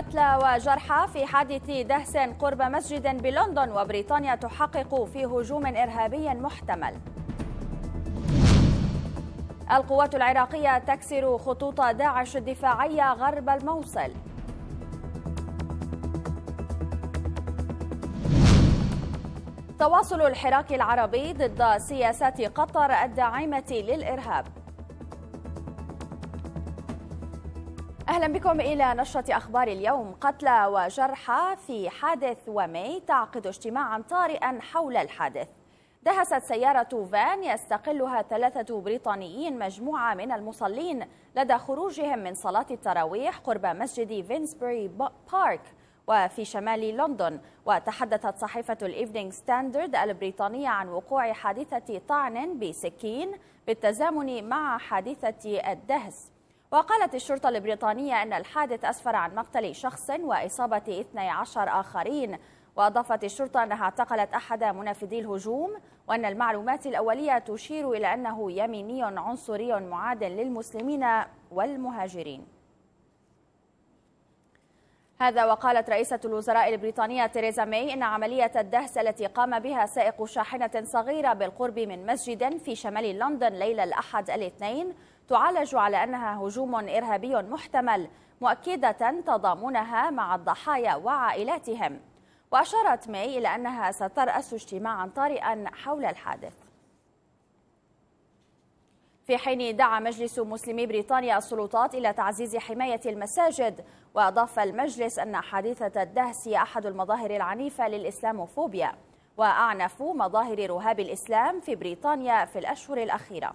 قتلى وجرحى في حادث دهس قرب مسجد بلندن وبريطانيا تحقق في هجوم إرهابي محتمل القوات العراقية تكسر خطوط داعش الدفاعية غرب الموصل تواصل الحراك العربي ضد سياسات قطر الداعمة للإرهاب أهلا بكم إلى نشرة أخبار اليوم قتلى وجرحى في حادث ومي تعقد اجتماعا طارئا حول الحادث دهست سيارة فان يستقلها ثلاثة بريطانيين مجموعة من المصلين لدى خروجهم من صلاة التراويح قرب مسجد فينسبري بارك وفي شمال لندن وتحدثت صحيفة الإيفنينغ ستاندرد البريطانية عن وقوع حادثة طعن بسكين بالتزامن مع حادثة الدهس وقالت الشرطة البريطانية أن الحادث أسفر عن مقتل شخص وإصابة 12 آخرين وأضافت الشرطة أنها اعتقلت أحد منافذي الهجوم وأن المعلومات الأولية تشير إلى أنه يميني عنصري معاد للمسلمين والمهاجرين هذا وقالت رئيسة الوزراء البريطانية تيريزا ماي إن عملية الدهس التي قام بها سائق شاحنة صغيرة بالقرب من مسجد في شمال لندن ليلة الأحد الاثنين تعالج على أنها هجوم إرهابي محتمل مؤكدة تضامنها مع الضحايا وعائلاتهم وأشارت ماي إلى أنها سترأس اجتماعا طارئا حول الحادث في حين دعا مجلس مسلمي بريطانيا السلطات إلى تعزيز حماية المساجد وأضاف المجلس أن حادثة الدهس هي أحد المظاهر العنيفة للإسلاموفوبيا وأعنف مظاهر رهاب الإسلام في بريطانيا في الأشهر الأخيرة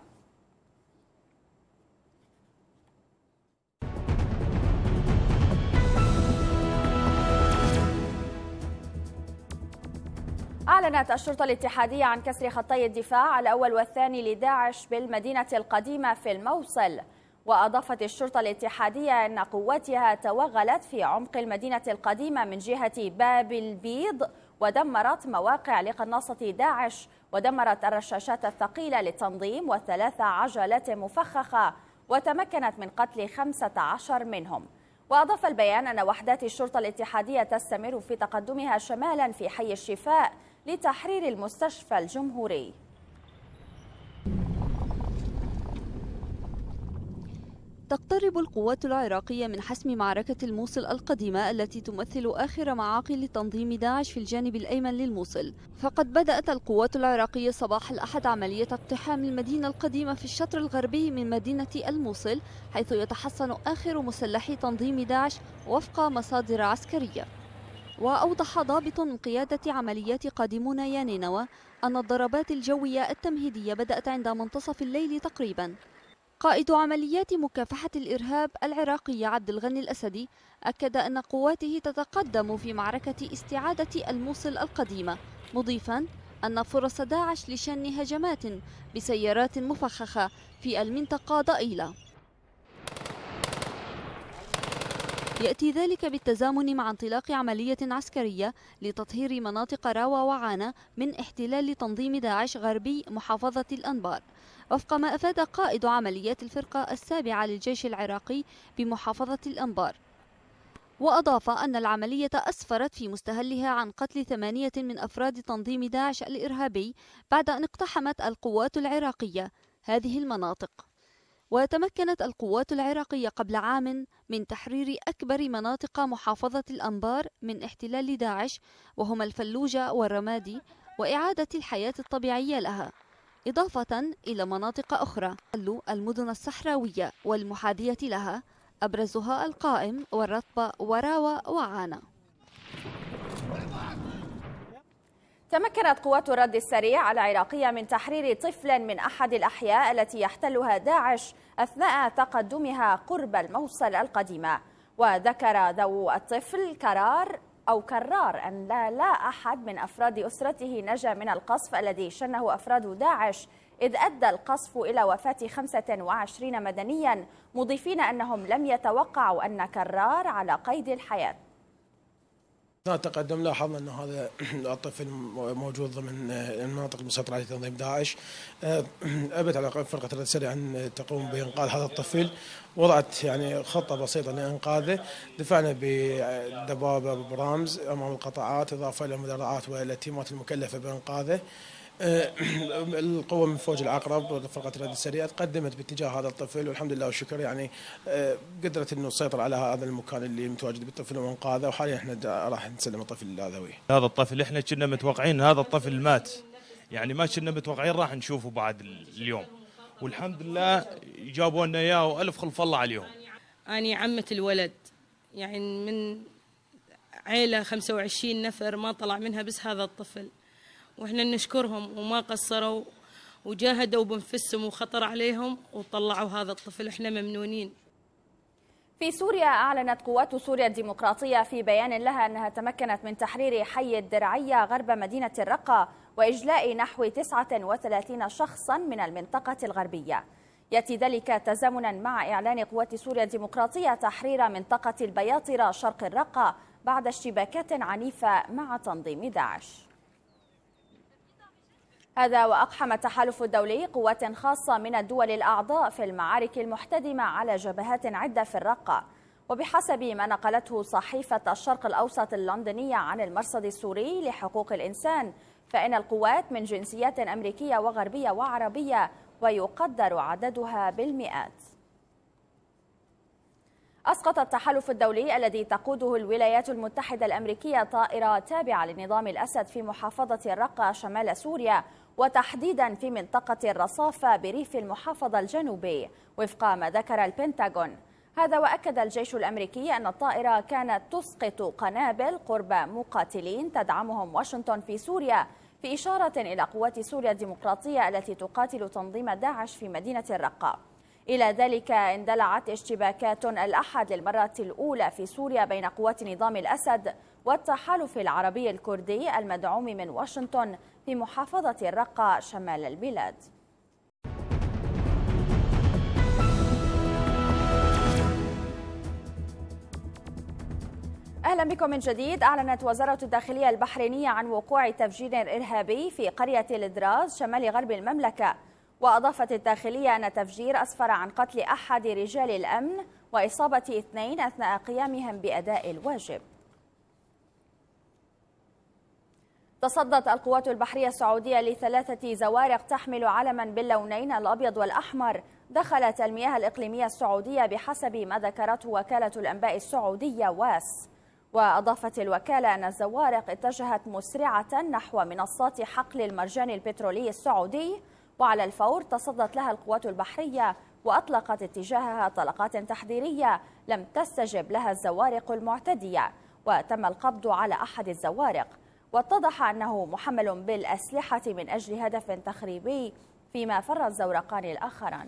أعلنت الشرطة الاتحادية عن كسر خطي الدفاع الأول والثاني لداعش بالمدينة القديمة في الموصل وأضافت الشرطة الاتحادية أن قواتها توغلت في عمق المدينة القديمة من جهة باب البيض ودمرت مواقع لقناصة داعش ودمرت الرشاشات الثقيلة للتنظيم وثلاث عجلات مفخخة وتمكنت من قتل 15 منهم وأضاف البيان أن وحدات الشرطة الاتحادية تستمر في تقدمها شمالا في حي الشفاء لتحرير المستشفى الجمهوري تقترب القوات العراقية من حسم معركة الموصل القديمة التي تمثل آخر معاقل تنظيم داعش في الجانب الأيمن للموصل فقد بدأت القوات العراقية صباح الأحد عملية اقتحام المدينة القديمة في الشطر الغربي من مدينة الموصل حيث يتحصن آخر مسلحي تنظيم داعش وفق مصادر عسكرية وأوضح ضابط قيادة عمليات قادمون يانينوى أن الضربات الجوية التمهيدية بدأت عند منتصف الليل تقريبا قائد عمليات مكافحة الإرهاب العراقي عبد الغني الأسدي أكد أن قواته تتقدم في معركة استعادة الموصل القديمة مضيفا أن فرص داعش لشن هجمات بسيارات مفخخة في المنطقة ضئيلة يأتي ذلك بالتزامن مع انطلاق عملية عسكرية لتطهير مناطق راوة وعانا من احتلال تنظيم داعش غربي محافظة الأنبار وفق ما أفاد قائد عمليات الفرقة السابعة للجيش العراقي بمحافظة الأنبار وأضاف أن العملية أسفرت في مستهلها عن قتل ثمانية من أفراد تنظيم داعش الإرهابي بعد أن اقتحمت القوات العراقية هذه المناطق وتمكنت القوات العراقية قبل عام من تحرير أكبر مناطق محافظة الأنبار من احتلال داعش وهما الفلوجة والرمادي وإعادة الحياة الطبيعية لها إضافة إلى مناطق أخرى المدن الصحراوية والمحاذية لها أبرزها القائم والرطبة وراوة وعانا تمكنت قوات الرد السريع العراقية من تحرير طفل من أحد الأحياء التي يحتلها داعش أثناء تقدمها قرب الموصل القديمة وذكر ذو الطفل كرار أو كرار أن لا, لا أحد من أفراد أسرته نجا من القصف الذي شنه أفراد داعش إذ أدى القصف إلى وفاة 25 مدنيا مضيفين أنهم لم يتوقعوا أن كرار على قيد الحياة اثناء التقدم لاحظنا انه هذا الطفل موجود ضمن المناطق المسيطره على تنظيم داعش آه، ابت على فرقه الرد السريع ان تقوم بانقاذ هذا الطفل وضعت يعني خطه بسيطه لانقاذه دفعنا بدبابه برامز امام القطاعات اضافه الى المدرعات والتيمات المكلفه بانقاذه آه، القوة من فوج العقرب فرقة الرد السريع تقدمت باتجاه هذا الطفل والحمد لله والشكر يعني آه، قدرت انه تسيطر على هذا المكان اللي متواجد بالطفل وانقاذه وحاليا احنا راح نسلم الطفل للاذوي. هذا الطفل احنا كنا متوقعين هذا الطفل مات يعني ما كنا متوقعين راح نشوفه بعد اليوم والحمد لله جابوا لنا اياه والف خلف الله عليهم. اني عمة الولد يعني من عيلة 25 نفر ما طلع منها بس هذا الطفل. واحنا نشكرهم وما قصروا وجاهدوا بانفسهم وخطر عليهم وطلعوا هذا الطفل احنا ممنونين في سوريا أعلنت قوات سوريا الديمقراطية في بيان لها أنها تمكنت من تحرير حي الدرعية غرب مدينة الرقة وإجلاء نحو 39 شخصا من المنطقة الغربية يأتي ذلك تزامنا مع إعلان قوات سوريا الديمقراطية تحرير منطقة البياطرة شرق الرقة بعد اشتباكات عنيفة مع تنظيم داعش هذا وأقحم التحالف الدولي قوات خاصة من الدول الأعضاء في المعارك المحتدمة على جبهات عدة في الرقة وبحسب ما نقلته صحيفة الشرق الأوسط اللندنية عن المرصد السوري لحقوق الإنسان فإن القوات من جنسيات أمريكية وغربية وعربية ويقدر عددها بالمئات أسقط التحالف الدولي الذي تقوده الولايات المتحدة الأمريكية طائرة تابعة لنظام الأسد في محافظة الرقة شمال سوريا وتحديدا في منطقة الرصافة بريف المحافظة الجنوبي وفق ما ذكر البنتاغون هذا وأكد الجيش الأمريكي أن الطائرة كانت تسقط قنابل قرب مقاتلين تدعمهم واشنطن في سوريا في إشارة إلى قوات سوريا الديمقراطية التي تقاتل تنظيم داعش في مدينة الرقة إلى ذلك اندلعت اشتباكات الأحد للمرة الأولى في سوريا بين قوات نظام الأسد والتحالف العربي الكردي المدعوم من واشنطن في محافظة الرقة شمال البلاد اهلا بكم من جديد اعلنت وزاره الداخليه البحرينيه عن وقوع تفجير ارهابي في قريه الادراز شمال غرب المملكه واضافت الداخليه ان التفجير اسفر عن قتل احد رجال الامن واصابه اثنين اثناء قيامهم باداء الواجب تصدت القوات البحرية السعودية لثلاثة زوارق تحمل علما باللونين الأبيض والأحمر دخلت المياه الإقليمية السعودية بحسب ما ذكرته وكالة الأنباء السعودية واس وأضافت الوكالة أن الزوارق اتجهت مسرعة نحو منصات حقل المرجان البترولي السعودي وعلى الفور تصدت لها القوات البحرية وأطلقت اتجاهها طلقات تحذيرية لم تستجب لها الزوارق المعتدية وتم القبض على أحد الزوارق واتضح أنه محمل بالأسلحة من أجل هدف تخريبي فيما فر الزورقان الآخران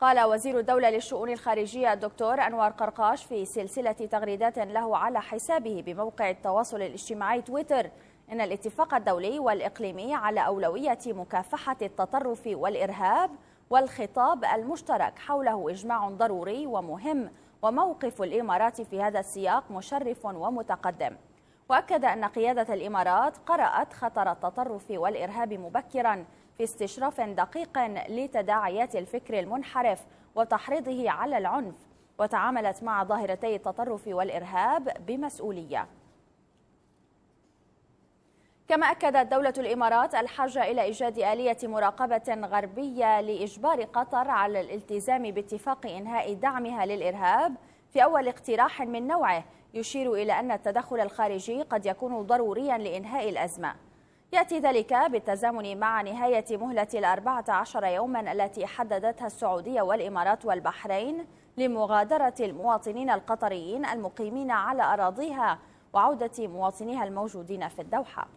قال وزير الدولة للشؤون الخارجية الدكتور أنوار قرقاش في سلسلة تغريدات له على حسابه بموقع التواصل الاجتماعي تويتر إن الاتفاق الدولي والإقليمي على أولوية مكافحة التطرف والإرهاب والخطاب المشترك حوله إجماع ضروري ومهم وموقف الإمارات في هذا السياق مشرف ومتقدم وأكد أن قيادة الإمارات قرأت خطر التطرف والإرهاب مبكرا في استشراف دقيق لتداعيات الفكر المنحرف وتحريضه على العنف وتعاملت مع ظاهرتي التطرف والإرهاب بمسؤولية كما أكدت دولة الإمارات الحاجة إلى إيجاد آلية مراقبة غربية لإجبار قطر على الالتزام باتفاق إنهاء دعمها للإرهاب في أول اقتراح من نوعه يشير إلى أن التدخل الخارجي قد يكون ضروريا لإنهاء الأزمة يأتي ذلك بالتزامن مع نهاية مهلة الأربعة عشر يوما التي حددتها السعودية والإمارات والبحرين لمغادرة المواطنين القطريين المقيمين على أراضيها وعودة مواطنيها الموجودين في الدوحة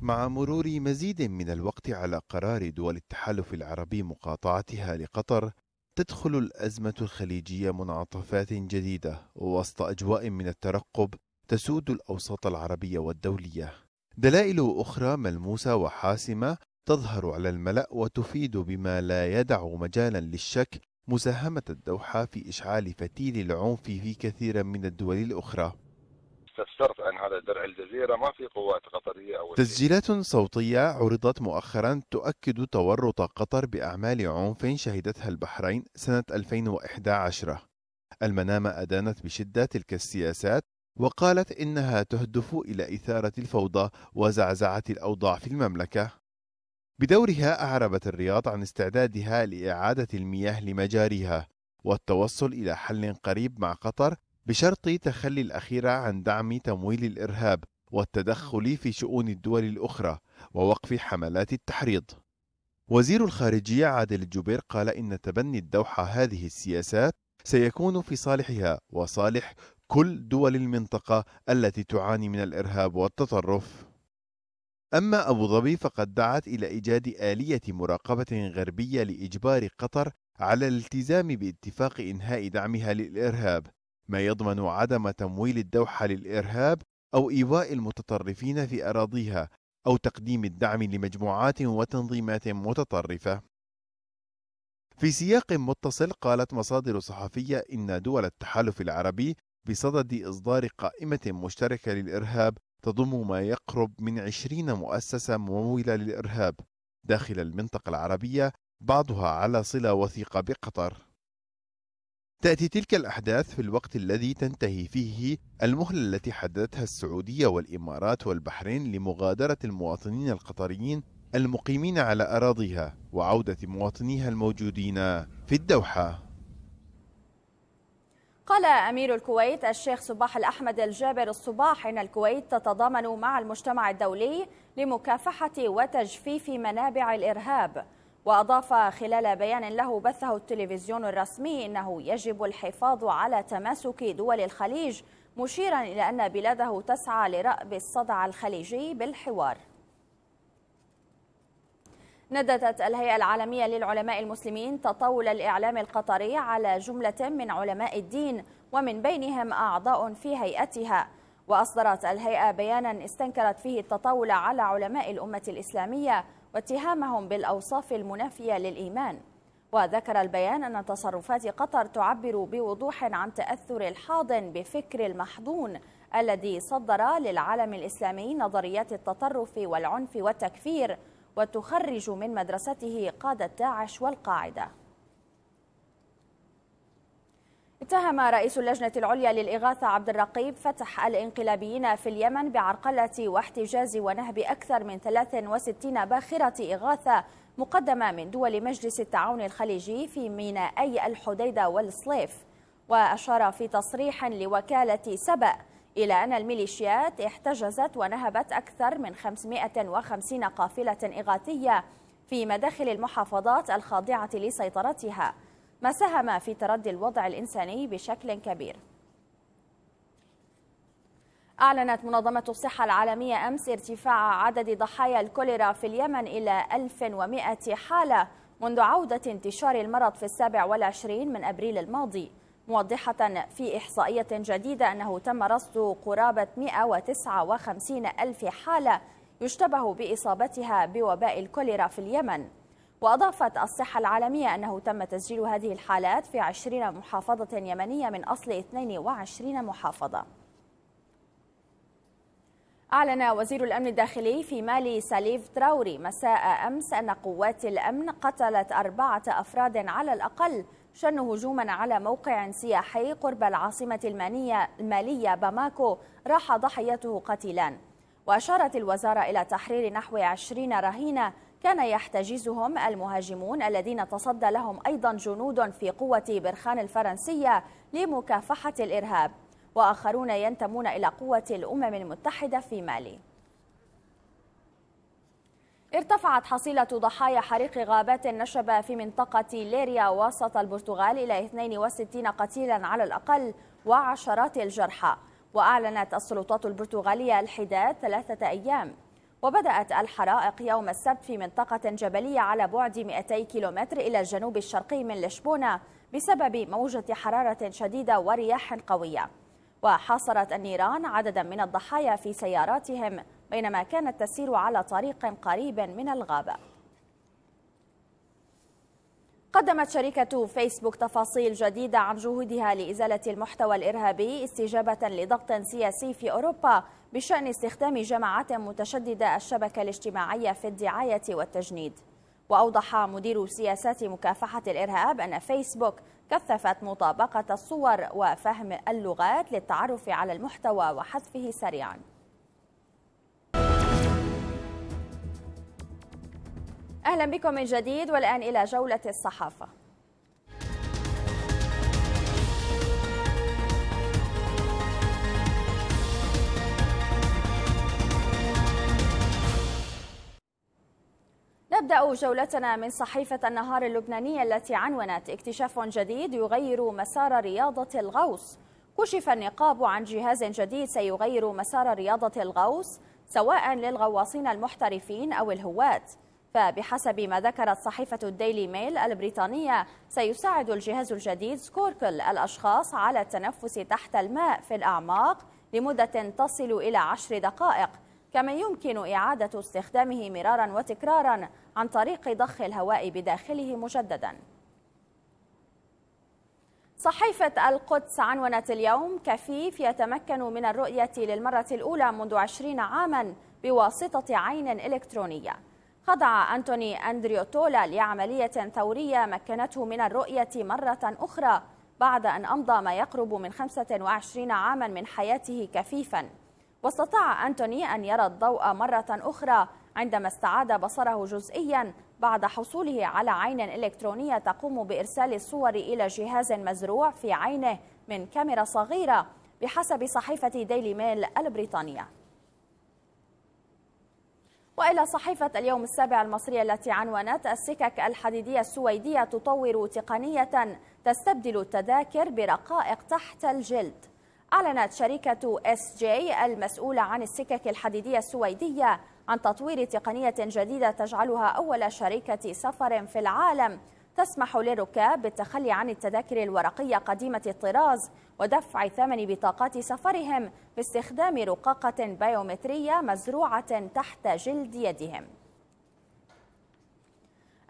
مع مرور مزيد من الوقت على قرار دول التحالف العربي مقاطعتها لقطر تدخل الأزمة الخليجية منعطفات جديدة وسط أجواء من الترقب تسود الأوساط العربية والدولية دلائل أخرى ملموسة وحاسمة تظهر على الملأ وتفيد بما لا يدع مجالا للشك مساهمة الدوحة في إشعال فتيل العنف في كثير من الدول الأخرى استفسرت عن هذا درع الجزيرة ما في قوات قطرية أو تسجيلات صوتية عرضت مؤخرا تؤكد تورط قطر بأعمال عنف شهدتها البحرين سنة 2011 المنامة أدانت بشدة تلك السياسات وقالت إنها تهدف إلى إثارة الفوضى وزعزعة الأوضاع في المملكة بدورها أعربت الرياض عن استعدادها لإعادة المياه لمجاريها والتوصل إلى حل قريب مع قطر بشرط تخلي الأخيرة عن دعم تمويل الإرهاب والتدخل في شؤون الدول الأخرى ووقف حملات التحريض. وزير الخارجية عادل الجبير قال إن تبني الدوحة هذه السياسات سيكون في صالحها وصالح كل دول المنطقة التي تعاني من الإرهاب والتطرف. أما أبو ظبي فقد دعت إلى إيجاد آلية مراقبة غربية لإجبار قطر على الالتزام باتفاق إنهاء دعمها للإرهاب ما يضمن عدم تمويل الدوحة للإرهاب أو إيواء المتطرفين في أراضيها أو تقديم الدعم لمجموعات وتنظيمات متطرفة. في سياق متصل قالت مصادر صحفية إن دول التحالف العربي بصدد إصدار قائمة مشتركة للإرهاب تضم ما يقرب من 20 مؤسسة ممولة للإرهاب داخل المنطقة العربية بعضها على صلة وثيقة بقطر تأتي تلك الأحداث في الوقت الذي تنتهي فيه المهلة التي حددتها السعودية والإمارات والبحرين لمغادرة المواطنين القطريين المقيمين على أراضيها وعودة مواطنيها الموجودين في الدوحة قال أمير الكويت الشيخ صباح الأحمد الجابر الصباح إن الكويت تتضامن مع المجتمع الدولي لمكافحة وتجفيف منابع الإرهاب وأضاف خلال بيان له بثه التلفزيون الرسمي أنه يجب الحفاظ على تماسك دول الخليج مشيرا إلى أن بلاده تسعى لرأب الصدع الخليجي بالحوار نددت الهيئة العالمية للعلماء المسلمين تطاول الإعلام القطري على جملة من علماء الدين ومن بينهم أعضاء في هيئتها وأصدرت الهيئة بيانا استنكرت فيه التطاول على علماء الأمة الإسلامية واتهامهم بالأوصاف المنافية للإيمان وذكر البيان أن تصرفات قطر تعبر بوضوح عن تأثر الحاضن بفكر المحضون الذي صدر للعالم الإسلامي نظريات التطرف والعنف والتكفير وتخرج من مدرسته قادة داعش والقاعدة اتهم رئيس اللجنة العليا للإغاثة عبد الرقيب فتح الإنقلابيين في اليمن بعرقلة واحتجاز ونهب أكثر من 63 باخرة إغاثة مقدمة من دول مجلس التعاون الخليجي في مينائي الحديدة والصليف وأشار في تصريح لوكالة سبأ إلى أن الميليشيات احتجزت ونهبت أكثر من 550 قافلة إغاثية في مداخل المحافظات الخاضعة لسيطرتها ما ساهم في تردي الوضع الإنساني بشكل كبير أعلنت منظمة الصحة العالمية أمس ارتفاع عدد ضحايا الكوليرا في اليمن إلى 1100 حالة منذ عودة انتشار المرض في السابع والعشرين من أبريل الماضي موضحة في إحصائية جديدة أنه تم رصد قرابة 159 ألف حالة يشتبه بإصابتها بوباء الكوليرا في اليمن وأضافت الصحة العالمية أنه تم تسجيل هذه الحالات في 20 محافظة يمنية من أصل 22 محافظة أعلن وزير الأمن الداخلي في مالي سليف تراوري مساء أمس أن قوات الأمن قتلت أربعة أفراد على الأقل شن هجوما على موقع سياحي قرب العاصمة المانية المالية باماكو راح ضحيته قتيلان وأشارت الوزارة إلى تحرير نحو 20 رهينة كان يحتجزهم المهاجمون الذين تصدى لهم أيضا جنود في قوة برخان الفرنسية لمكافحة الإرهاب وآخرون ينتمون إلى قوة الأمم المتحدة في مالي ارتفعت حصيلة ضحايا حريق غابات نشب في منطقة ليريا وسط البرتغال إلى 62 قتيلا على الأقل وعشرات الجرحى وأعلنت السلطات البرتغالية الحداد ثلاثة أيام وبدأت الحرائق يوم السبت في منطقة جبلية على بعد 200 كيلومتر إلى الجنوب الشرقي من لشبونة بسبب موجة حرارة شديدة ورياح قوية وحاصرت النيران عددا من الضحايا في سياراتهم بينما كانت تسير على طريق قريب من الغابة قدمت شركة فيسبوك تفاصيل جديدة عن جهودها لإزالة المحتوى الإرهابي استجابة لضغط سياسي في أوروبا بشأن استخدام جماعات متشددة الشبكة الاجتماعية في الدعاية والتجنيد وأوضح مدير سياسات مكافحة الإرهاب أن فيسبوك كثفت مطابقة الصور وفهم اللغات للتعرف على المحتوى وحذفه سريعاً أهلا بكم من جديد والآن إلى جولة الصحافة نبدأ جولتنا من صحيفة النهار اللبنانية التي عنونت اكتشاف جديد يغير مسار رياضة الغوص كشف النقاب عن جهاز جديد سيغير مسار رياضة الغوص سواء للغواصين المحترفين أو الهواة فبحسب ما ذكرت صحيفة الديلي ميل البريطانية سيساعد الجهاز الجديد سكوركل الأشخاص على التنفس تحت الماء في الأعماق لمدة تصل إلى عشر دقائق كما يمكن إعادة استخدامه مرارا وتكرارا عن طريق ضخ الهواء بداخله مجددا صحيفة القدس عنونت اليوم كفيف يتمكن من الرؤية للمرة الأولى منذ عشرين عاما بواسطة عين إلكترونية خضع أنتوني أندريو تولا لعملية ثورية مكنته من الرؤية مرة أخرى بعد أن أمضى ما يقرب من 25 عاما من حياته كفيفا واستطاع أنتوني أن يرى الضوء مرة أخرى عندما استعاد بصره جزئيا بعد حصوله على عين إلكترونية تقوم بإرسال الصور إلى جهاز مزروع في عينه من كاميرا صغيرة بحسب صحيفة ديلي ميل البريطانية وإلى صحيفة اليوم السابع المصرية التي عنونت السكك الحديدية السويدية تطور تقنية تستبدل التذاكر برقائق تحت الجلد أعلنت شركة اس جي المسؤولة عن السكك الحديدية السويدية عن تطوير تقنية جديدة تجعلها أول شركة سفر في العالم تسمح للركاب بالتخلي عن التذاكر الورقية قديمة الطراز ودفع ثمن بطاقات سفرهم باستخدام رقاقة بيومترية مزروعة تحت جلد يدهم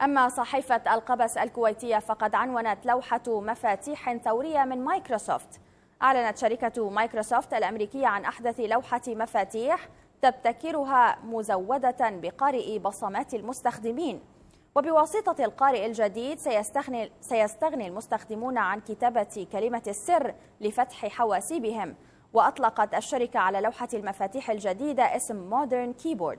أما صحيفة القبس الكويتية فقد عنونت لوحة مفاتيح ثورية من مايكروسوفت أعلنت شركة مايكروسوفت الأمريكية عن أحدث لوحة مفاتيح تبتكرها مزودة بقارئ بصمات المستخدمين وبواسطة القارئ الجديد سيستغني, سيستغني المستخدمون عن كتابة كلمة السر لفتح حواسيبهم وأطلقت الشركة على لوحة المفاتيح الجديدة اسم مودرن كيبورد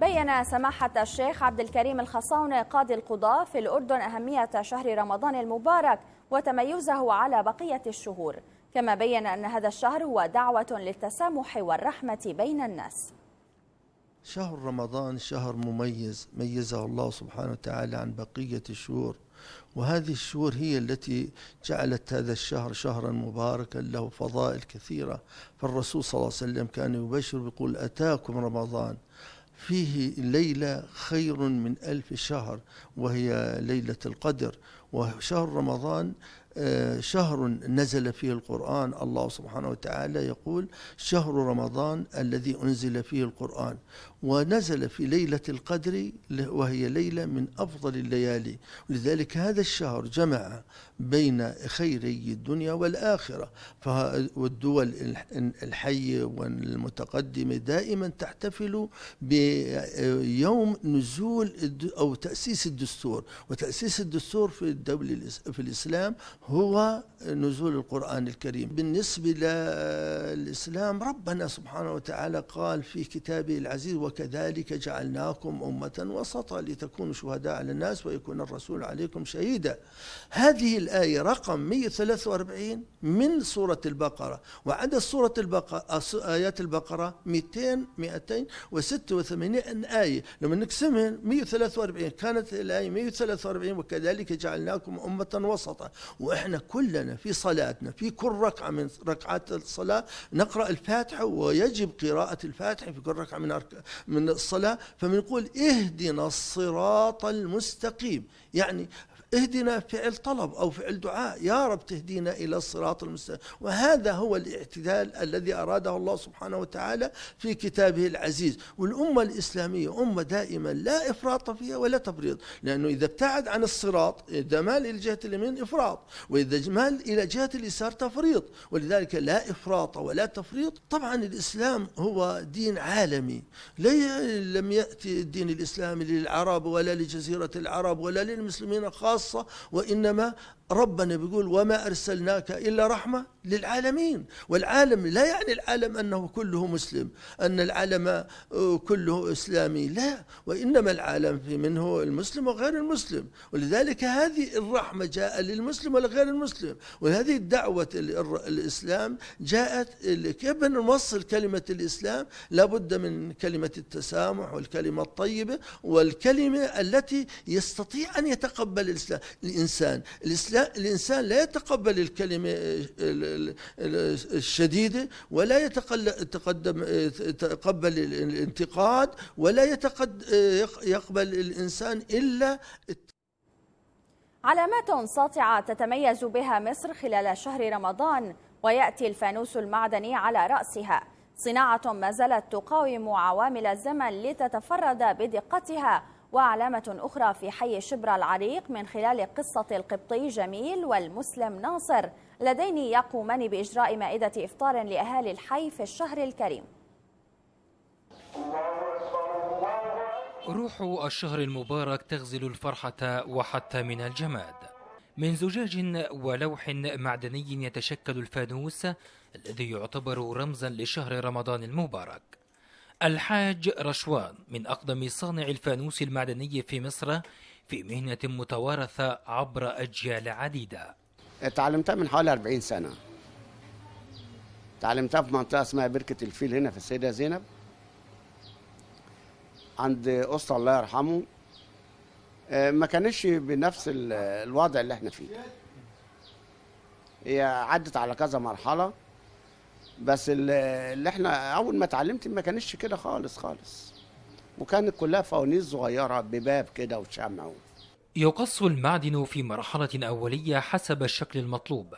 بين سماحة الشيخ عبد الكريم الخصاونة قاضي القضاة في الأردن أهمية شهر رمضان المبارك وتميزه على بقية الشهور كما بين أن هذا الشهر هو دعوة للتسامح والرحمة بين الناس شهر رمضان شهر مميز ميزه الله سبحانه وتعالى عن بقية الشهور وهذه الشهور هي التي جعلت هذا الشهر شهرا مباركا له فضائل كثيرة فالرسول صلى الله عليه وسلم كان يبشر بيقول أتاكم رمضان فيه ليلة خير من ألف شهر وهي ليلة القدر وشهر رمضان شهر نزل فيه القرآن الله سبحانه وتعالى يقول شهر رمضان الذي أنزل فيه القرآن ونزل في ليلة القدر وهي ليلة من أفضل الليالي ولذلك هذا الشهر جمع بين خيري الدنيا والآخرة والدول الحية والمتقدمة دائما تحتفل بيوم نزول أو تأسيس الدستور وتأسيس الدستور في الدولة في الإسلام هو نزول القرآن الكريم بالنسبة للإسلام ربنا سبحانه وتعالى قال في كتابه العزيز وكذلك جعلناكم أمة وسطا لتكونوا شهداء على الناس ويكون الرسول عليكم شهيدا هذه الآية رقم 143 من سورة البقرة وعدد سورة البقرة آيات البقرة 200 286 آية لما نقسمها 143 كانت الآية 143 وكذلك جعلناكم أمة وسطا احنا كلنا في صلاتنا في كل ركعه من ركعات الصلاه نقرا الفاتحه ويجب قراءه الفاتحه في كل ركعه من من الصلاه فبنقول اهدنا الصراط المستقيم يعني اهدنا فعل طلب أو فعل دعاء يا رب تهدينا إلى الصراط المستقيم وهذا هو الاعتدال الذي أراده الله سبحانه وتعالى في كتابه العزيز والأمة الإسلامية أمة دائما لا إفراط فيها ولا تفريط لأنه إذا ابتعد عن الصراط إذا مال إلى جهة اليمين إفراط وإذا مال إلى جهة اليسار تفريط ولذلك لا إفراط ولا تفريط طبعا الإسلام هو دين عالمي لم يأتي الدين الإسلامي للعرب ولا لجزيرة العرب ولا للمسلمين خاصة خاصة وإنما ربنا بيقول وما أرسلناك إلا رحمة للعالمين والعالم لا يعني العالم أنه كله مسلم أن العالم آه، كله إسلامي لا وإنما العالم في منه المسلم وغير المسلم ولذلك هذه الرحمة جاء للمسلم ولغير المسلم وهذه دعوة الإسلام جاءت كيف نوصل كلمة الإسلام لابد من كلمة التسامح والكلمة الطيبة والكلمة التي يستطيع أن يتقبل الإسلام الإنسان الإسلام الإنسان لا يتقبل الكلمة الشديدة ولا يتقدم يتقبل الانتقاد ولا يقبل الإنسان إلا علامات ساطعة تتميز بها مصر خلال شهر رمضان ويأتي الفانوس المعدني على رأسها صناعة ما زالت تقاوم عوامل الزمن لتتفرد بدقتها وعلامة أخرى في حي شبرا العريق من خلال قصة القبطي جميل والمسلم ناصر لدين يقومان بإجراء مائدة إفطار لأهالي الحي في الشهر الكريم روح الشهر المبارك تغزل الفرحة وحتى من الجماد من زجاج ولوح معدني يتشكل الفانوس الذي يعتبر رمزا لشهر رمضان المبارك الحاج رشوان من أقدم صانع الفانوس المعدني في مصر في مهنة متوارثة عبر أجيال عديدة تعلمتها من حوالي 40 سنة تعلمتها في منطقة اسمها بركة الفيل هنا في السيدة زينب عند أسطى الله يرحمه آه، ما كانش بنفس الوضع اللي احنا فيه هي عدت على كذا مرحلة بس اللي احنا اول ما اتعلمت ما كانش كده خالص خالص وكانت كلها فوانيس صغيره بباب كده وشمع يقص المعدن في مرحله اوليه حسب الشكل المطلوب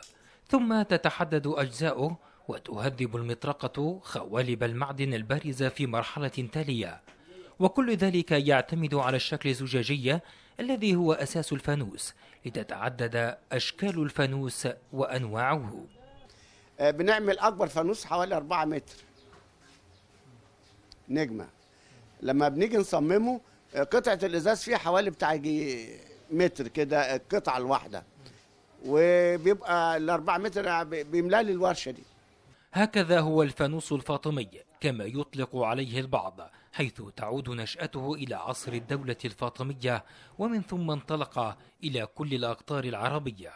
ثم تتحدد اجزاؤه وتهذب المطرقه خوالب المعدن البارزه في مرحله تاليه وكل ذلك يعتمد على الشكل الزجاجي الذي هو اساس الفانوس لتتعدد اشكال الفانوس وانواعه آه، بنعمل اكبر فانوس حوالي 4 متر نجمه لما بنيجي نصممه آه، قطعه الازاز فيها حوالي بتاع يجي متر كده القطعه آه، الواحده وبيبقى ال 4 متر بيملا لي الورشه دي هكذا هو الفانوس الفاطمي كما يطلق عليه البعض حيث تعود نشأته إلى عصر الدولة الفاطمية ومن ثم انطلق إلى كل الأقطار العربية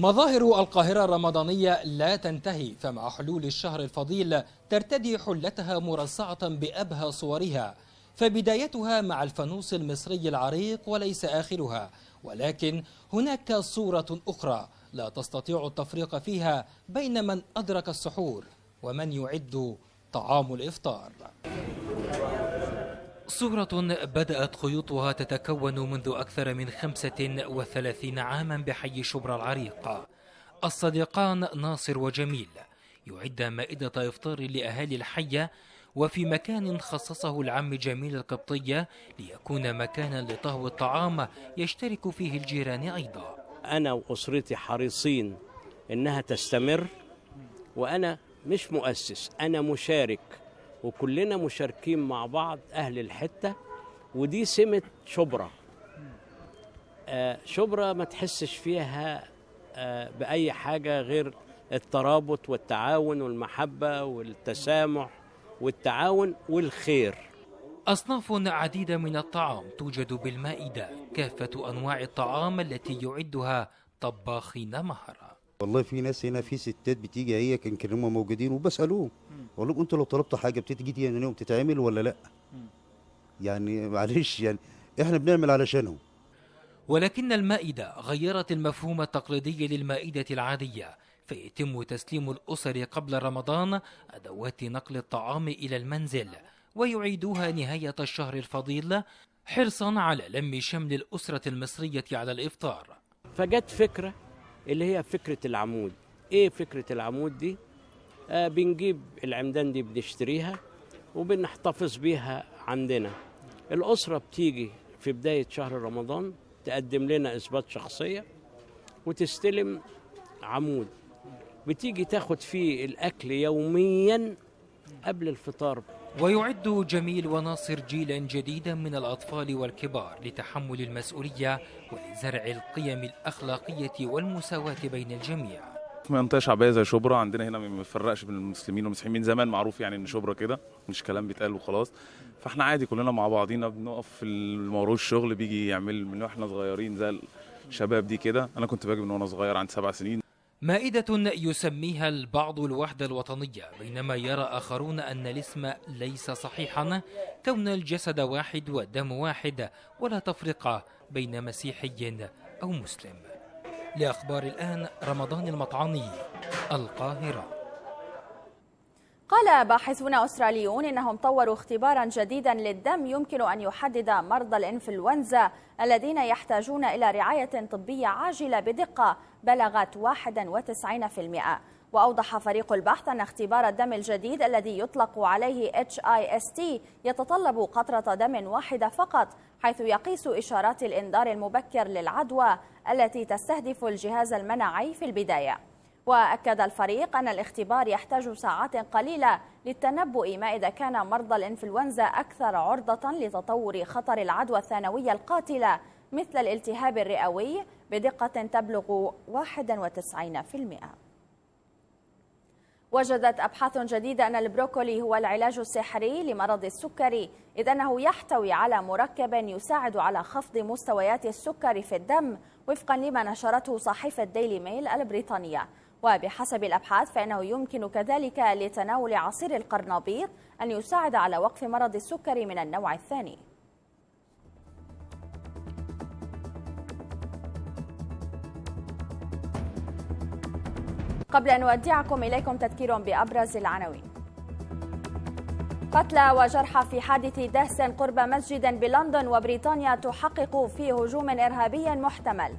مظاهر القاهرة الرمضانية لا تنتهي فمع حلول الشهر الفضيل ترتدي حلتها مرصعة بأبهى صورها فبدايتها مع الفانوس المصري العريق وليس آخرها ولكن هناك صورة أخرى لا تستطيع التفريق فيها بين من أدرك السحور ومن يعد طعام الإفطار صورة بدأت خيوطها تتكون منذ أكثر من 35 عاما بحي شبرا العريق الصديقان ناصر وجميل يعد مائدة إفطار لأهالي الحية وفي مكان خصصه العم جميل القبطية ليكون مكانا لطهو الطعام يشترك فيه الجيران أيضا أنا وأسرتي حريصين أنها تستمر وأنا مش مؤسس أنا مشارك وكلنا مشاركين مع بعض أهل الحتة ودي سمة شبرا آه شبرا ما تحسش فيها آه بأي حاجة غير الترابط والتعاون والمحبة والتسامح والتعاون والخير أصناف عديدة من الطعام توجد بالمائدة كافة أنواع الطعام التي يعدها طباخين مهرة والله في ناس هنا في ستات بتيجي هي كان كانوا موجودين وبسالوهم لهم انتوا لو طلبتوا حاجه بتيجي يعني تتعمل ولا لا يعني معلش يعني احنا بنعمل علشانهم ولكن المائدة غيرت المفهوم التقليدي للمائدة العادية فيتم تسليم الأسر قبل رمضان أدوات نقل الطعام إلى المنزل ويعيدوها نهاية الشهر الفضيل حرصا على لم شمل الأسرة المصرية على الإفطار فجت فكرة اللي هي فكرة العمود إيه فكرة العمود دي؟ آه بنجيب العمدان دي بنشتريها وبنحتفظ بيها عندنا الأسرة بتيجي في بداية شهر رمضان تقدم لنا إثبات شخصية وتستلم عمود بتيجي تاخد فيه الأكل يوميا قبل الفطار ويعد جميل وناصر جيلا جديدا من الأطفال والكبار لتحمل المسؤولية ولزرع القيم الأخلاقية والمساواة بين الجميع منطقة شعبية زي شبرا عندنا هنا ما بنفرقش بين المسلمين والمسيحيين من زمان معروف يعني ان شبرا كده مش كلام بيتقال وخلاص فاحنا عادي كلنا مع بعضينا بنقف في الموروث الشغل بيجي يعمل من واحنا صغيرين زي الشباب دي كده انا كنت باجي من وانا صغير عند سبع سنين مائدة يسميها البعض الوحدة الوطنية بينما يرى آخرون أن الاسم ليس صحيحا كون الجسد واحد والدم واحد ولا تفرقة بين مسيحي أو مسلم لأخبار الآن رمضان المطعمي القاهرة قال باحثون أستراليون إنهم طوروا اختبارا جديدا للدم يمكن أن يحدد مرضى الإنفلونزا الذين يحتاجون إلى رعاية طبية عاجلة بدقة بلغت 91% وأوضح فريق البحث أن اختبار الدم الجديد الذي يطلق عليه HIST يتطلب قطرة دم واحدة فقط حيث يقيس إشارات الإنذار المبكر للعدوى التي تستهدف الجهاز المناعي في البداية وأكد الفريق أن الاختبار يحتاج ساعات قليلة للتنبؤ ما إذا كان مرضى الإنفلونزا أكثر عرضة لتطور خطر العدوى الثانوية القاتلة مثل الالتهاب الرئوي بدقة تبلغ 91% وجدت أبحاث جديدة أن البروكولي هو العلاج السحري لمرض السكري إذ أنه يحتوي على مركب يساعد على خفض مستويات السكر في الدم وفقا لما نشرته صحيفة ديلي ميل البريطانية وبحسب الأبحاث فإنه يمكن كذلك لتناول عصير القرنبيط أن يساعد على وقف مرض السكري من النوع الثاني قبل أن أودعكم إليكم تذكير بأبرز العناوين قتلى وجرحى في حادث دهس قرب مسجد بلندن وبريطانيا تحقق في هجوم إرهابي محتمل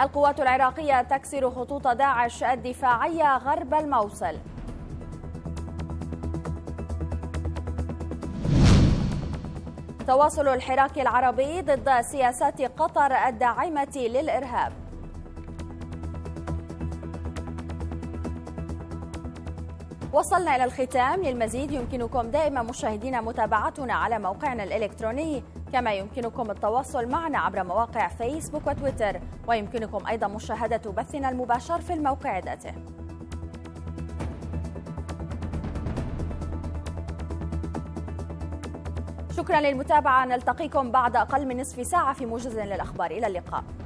القوات العراقية تكسر خطوط داعش الدفاعية غرب الموصل تواصل الحراك العربي ضد سياسات قطر الداعمة للإرهاب وصلنا إلى الختام للمزيد يمكنكم دائما مشاهدينا متابعتنا على موقعنا الإلكتروني كما يمكنكم التواصل معنا عبر مواقع فيسبوك وتويتر ويمكنكم أيضا مشاهدة بثنا المباشر في الموقع ذاته شكرا للمتابعة نلتقيكم بعد أقل من نصف ساعة في موجز للأخبار إلى اللقاء